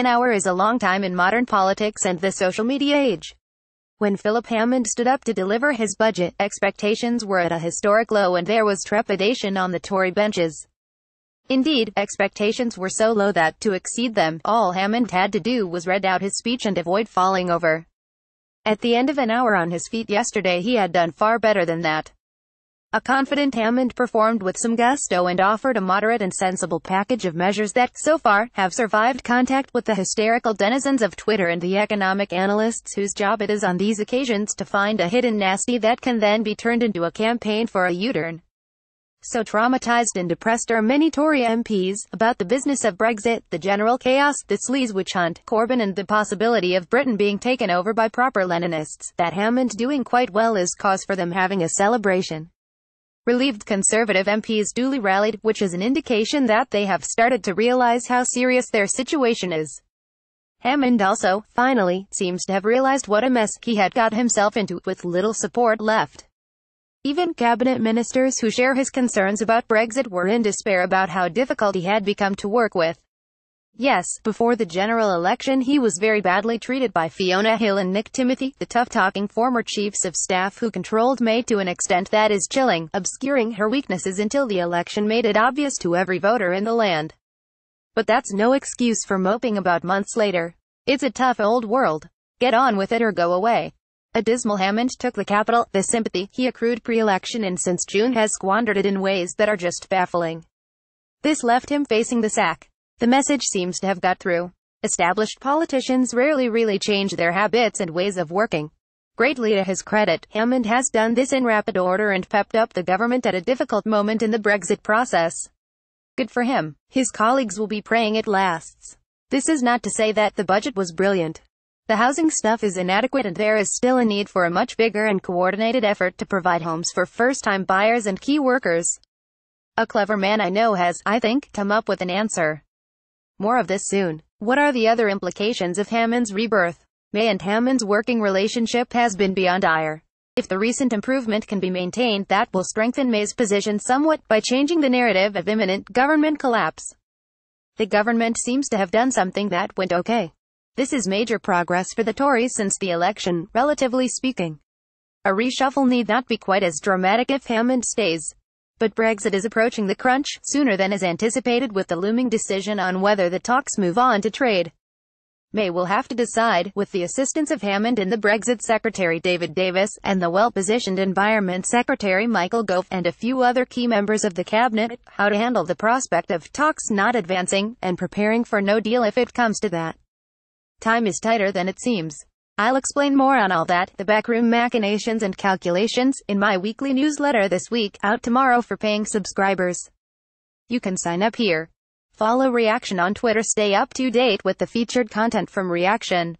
An hour is a long time in modern politics and the social media age. When Philip Hammond stood up to deliver his budget, expectations were at a historic low and there was trepidation on the Tory benches. Indeed, expectations were so low that, to exceed them, all Hammond had to do was read out his speech and avoid falling over. At the end of an hour on his feet yesterday he had done far better than that. A confident Hammond performed with some gusto and offered a moderate and sensible package of measures that, so far, have survived contact with the hysterical denizens of Twitter and the economic analysts whose job it is on these occasions to find a hidden nasty that can then be turned into a campaign for a U-turn. So traumatized and depressed are many Tory MPs about the business of Brexit, the general chaos, the sleaze witch hunt, Corbyn and the possibility of Britain being taken over by proper Leninists, that Hammond doing quite well is cause for them having a celebration. Relieved Conservative MPs duly rallied, which is an indication that they have started to realize how serious their situation is. Hammond also, finally, seems to have realized what a mess he had got himself into, with little support left. Even cabinet ministers who share his concerns about Brexit were in despair about how difficult he had become to work with. Yes, before the general election he was very badly treated by Fiona Hill and Nick Timothy, the tough-talking former chiefs of staff who controlled May to an extent that is chilling, obscuring her weaknesses until the election made it obvious to every voter in the land. But that's no excuse for moping about months later. It's a tough old world. Get on with it or go away. A dismal Hammond took the capital, the sympathy he accrued pre-election and since June has squandered it in ways that are just baffling. This left him facing the sack. The message seems to have got through. Established politicians rarely really change their habits and ways of working. Greatly to his credit, Hammond has done this in rapid order and pepped up the government at a difficult moment in the Brexit process. Good for him. His colleagues will be praying it lasts. This is not to say that the budget was brilliant. The housing stuff is inadequate and there is still a need for a much bigger and coordinated effort to provide homes for first-time buyers and key workers. A clever man I know has, I think, come up with an answer. More of this soon. What are the other implications of Hammond's rebirth? May and Hammond's working relationship has been beyond ire. If the recent improvement can be maintained that will strengthen May's position somewhat by changing the narrative of imminent government collapse. The government seems to have done something that went okay. This is major progress for the Tories since the election, relatively speaking. A reshuffle need not be quite as dramatic if Hammond stays. But Brexit is approaching the crunch, sooner than is anticipated with the looming decision on whether the talks move on to trade. May will have to decide, with the assistance of Hammond and the Brexit Secretary David Davis, and the well-positioned Environment Secretary Michael Gove, and a few other key members of the Cabinet, how to handle the prospect of talks not advancing, and preparing for no deal if it comes to that. Time is tighter than it seems. I'll explain more on all that, the backroom machinations and calculations, in my weekly newsletter this week, out tomorrow for paying subscribers. You can sign up here. Follow Reaction on Twitter. Stay up to date with the featured content from Reaction.